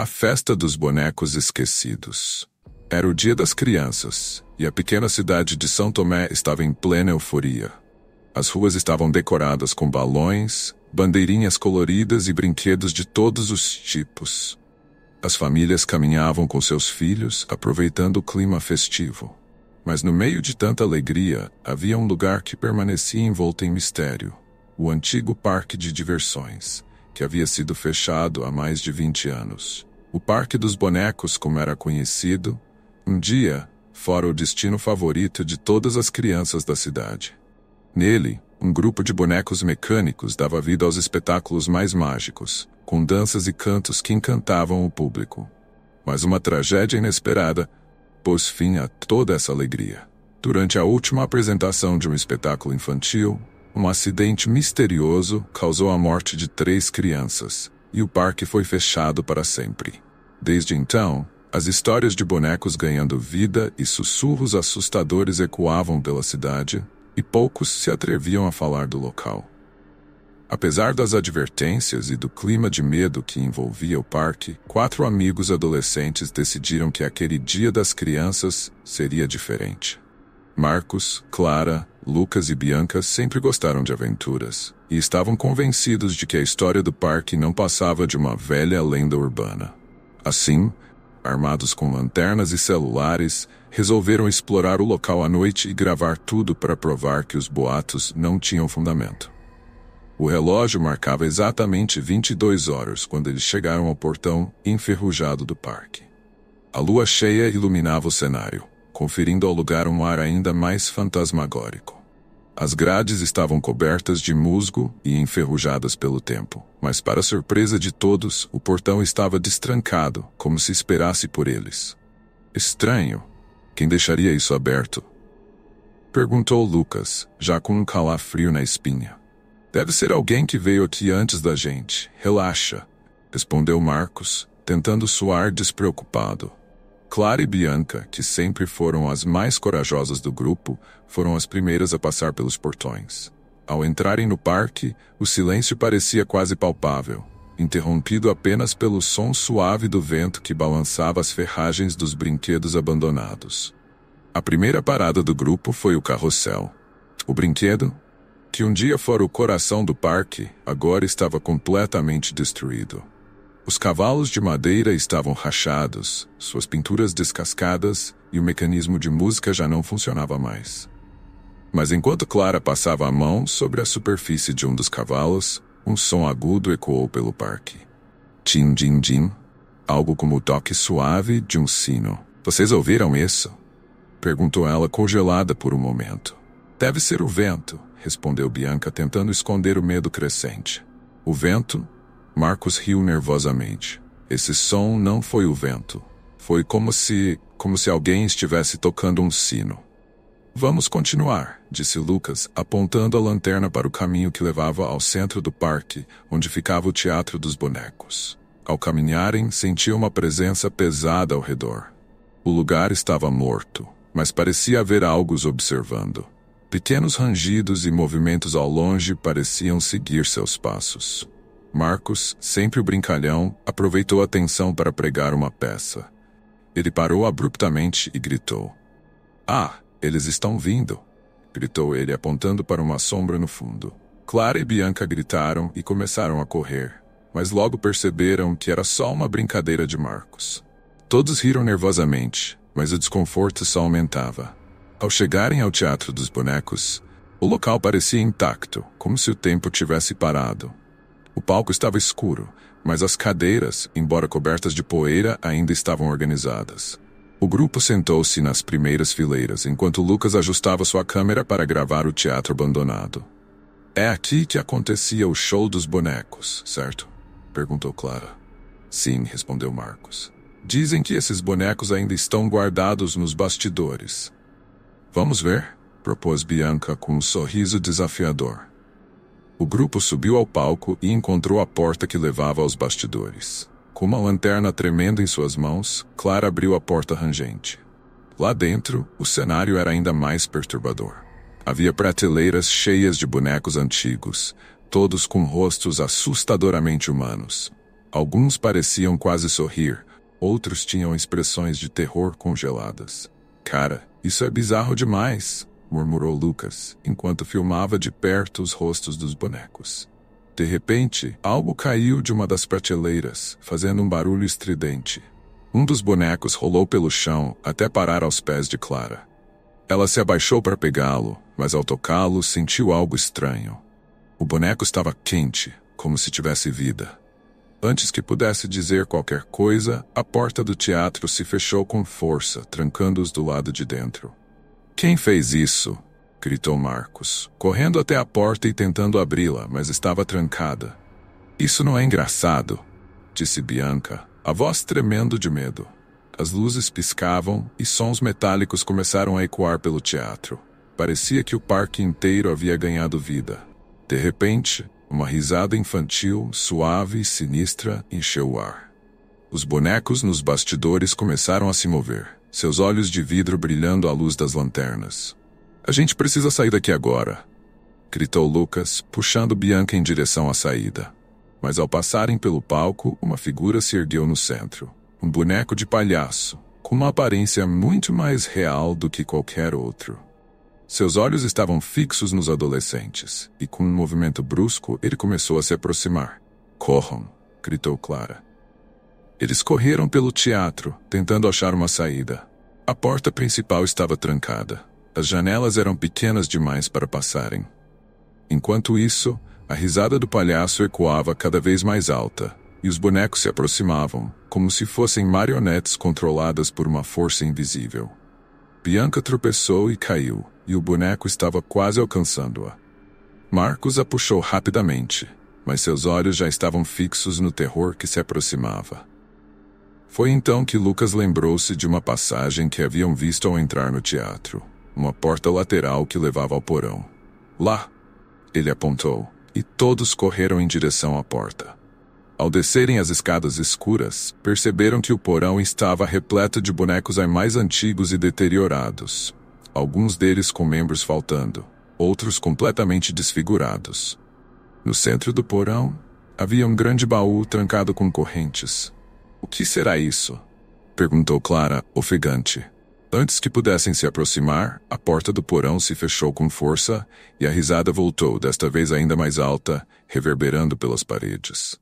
A festa dos bonecos esquecidos. Era o dia das crianças, e a pequena cidade de São Tomé estava em plena euforia. As ruas estavam decoradas com balões, bandeirinhas coloridas e brinquedos de todos os tipos. As famílias caminhavam com seus filhos, aproveitando o clima festivo. Mas no meio de tanta alegria, havia um lugar que permanecia envolto em mistério: o antigo parque de diversões, que havia sido fechado há mais de 20 anos. O Parque dos Bonecos, como era conhecido, um dia, fora o destino favorito de todas as crianças da cidade. Nele, um grupo de bonecos mecânicos dava vida aos espetáculos mais mágicos, com danças e cantos que encantavam o público. Mas uma tragédia inesperada pôs fim a toda essa alegria. Durante a última apresentação de um espetáculo infantil, um acidente misterioso causou a morte de três crianças, e o parque foi fechado para sempre. Desde então, as histórias de bonecos ganhando vida e sussurros assustadores ecoavam pela cidade, e poucos se atreviam a falar do local. Apesar das advertências e do clima de medo que envolvia o parque, quatro amigos adolescentes decidiram que aquele dia das crianças seria diferente. Marcos, Clara, Lucas e Bianca sempre gostaram de aventuras e estavam convencidos de que a história do parque não passava de uma velha lenda urbana. Assim, armados com lanternas e celulares, resolveram explorar o local à noite e gravar tudo para provar que os boatos não tinham fundamento. O relógio marcava exatamente 22 horas quando eles chegaram ao portão enferrujado do parque. A lua cheia iluminava o cenário, conferindo ao lugar um ar ainda mais fantasmagórico. As grades estavam cobertas de musgo e enferrujadas pelo tempo, mas para surpresa de todos, o portão estava destrancado, como se esperasse por eles. Estranho. Quem deixaria isso aberto? Perguntou Lucas, já com um calafrio na espinha. Deve ser alguém que veio aqui antes da gente. Relaxa, respondeu Marcos, tentando soar despreocupado. Clara e Bianca, que sempre foram as mais corajosas do grupo, foram as primeiras a passar pelos portões. Ao entrarem no parque, o silêncio parecia quase palpável, interrompido apenas pelo som suave do vento que balançava as ferragens dos brinquedos abandonados. A primeira parada do grupo foi o carrossel. O brinquedo, que um dia fora o coração do parque, agora estava completamente destruído. Os cavalos de madeira estavam rachados, suas pinturas descascadas e o mecanismo de música já não funcionava mais. Mas enquanto Clara passava a mão sobre a superfície de um dos cavalos, um som agudo ecoou pelo parque. Tim, din, din. Algo como o toque suave de um sino. Vocês ouviram isso? Perguntou ela congelada por um momento. Deve ser o vento, respondeu Bianca tentando esconder o medo crescente. O vento Marcos riu nervosamente. Esse som não foi o vento. Foi como se, como se alguém estivesse tocando um sino. Vamos continuar, disse Lucas, apontando a lanterna para o caminho que levava ao centro do parque, onde ficava o Teatro dos Bonecos. Ao caminharem, sentiu uma presença pesada ao redor. O lugar estava morto, mas parecia haver algo os observando. Pequenos rangidos e movimentos ao longe pareciam seguir seus passos. Marcos, sempre o brincalhão, aproveitou a tensão para pregar uma peça. Ele parou abruptamente e gritou. Ah, eles estão vindo! gritou ele, apontando para uma sombra no fundo. Clara e Bianca gritaram e começaram a correr, mas logo perceberam que era só uma brincadeira de Marcos. Todos riram nervosamente, mas o desconforto só aumentava. Ao chegarem ao Teatro dos Bonecos, o local parecia intacto, como se o tempo tivesse parado. O palco estava escuro, mas as cadeiras, embora cobertas de poeira, ainda estavam organizadas. O grupo sentou-se nas primeiras fileiras enquanto Lucas ajustava sua câmera para gravar o teatro abandonado. É aqui que acontecia o show dos bonecos, certo? perguntou Clara. Sim, respondeu Marcos. Dizem que esses bonecos ainda estão guardados nos bastidores. Vamos ver? propôs Bianca com um sorriso desafiador. O grupo subiu ao palco e encontrou a porta que levava aos bastidores. Com uma lanterna tremendo em suas mãos, Clara abriu a porta rangente. Lá dentro, o cenário era ainda mais perturbador. Havia prateleiras cheias de bonecos antigos, todos com rostos assustadoramente humanos. Alguns pareciam quase sorrir, outros tinham expressões de terror congeladas. Cara, isso é bizarro demais, murmurou Lucas, enquanto filmava de perto os rostos dos bonecos. De repente, algo caiu de uma das prateleiras, fazendo um barulho estridente. Um dos bonecos rolou pelo chão até parar aos pés de Clara. Ela se abaixou para pegá-lo, mas ao tocá-lo sentiu algo estranho. O boneco estava quente, como se tivesse vida. Antes que pudesse dizer qualquer coisa, a porta do teatro se fechou com força, trancando-os do lado de dentro. Quem fez isso? gritou Marcos, correndo até a porta e tentando abri-la, mas estava trancada. Isso não é engraçado, disse Bianca, a voz tremendo de medo. As luzes piscavam e sons metálicos começaram a ecoar pelo teatro. Parecia que o parque inteiro havia ganhado vida. De repente, uma risada infantil, suave e sinistra, encheu o ar. Os bonecos nos bastidores começaram a se mover seus olhos de vidro brilhando à luz das lanternas. A gente precisa sair daqui agora, gritou Lucas, puxando Bianca em direção à saída. Mas ao passarem pelo palco, uma figura se ergueu no centro. Um boneco de palhaço, com uma aparência muito mais real do que qualquer outro. Seus olhos estavam fixos nos adolescentes, e com um movimento brusco ele começou a se aproximar. Corram! gritou Clara. Eles correram pelo teatro, tentando achar uma saída. A porta principal estava trancada. As janelas eram pequenas demais para passarem. Enquanto isso, a risada do palhaço ecoava cada vez mais alta, e os bonecos se aproximavam, como se fossem marionetes controladas por uma força invisível. Bianca tropeçou e caiu, e o boneco estava quase alcançando-a. Marcos a puxou rapidamente, mas seus olhos já estavam fixos no terror que se aproximava. Foi então que Lucas lembrou-se de uma passagem que haviam visto ao entrar no teatro, uma porta lateral que levava ao porão. Lá! Ele apontou, e todos correram em direção à porta. Ao descerem as escadas escuras, perceberam que o porão estava repleto de bonecos mais antigos e deteriorados, alguns deles com membros faltando, outros completamente desfigurados. No centro do porão, havia um grande baú trancado com correntes, o que será isso? perguntou Clara, ofegante. Antes que pudessem se aproximar, a porta do porão se fechou com força e a risada voltou, desta vez ainda mais alta, reverberando pelas paredes.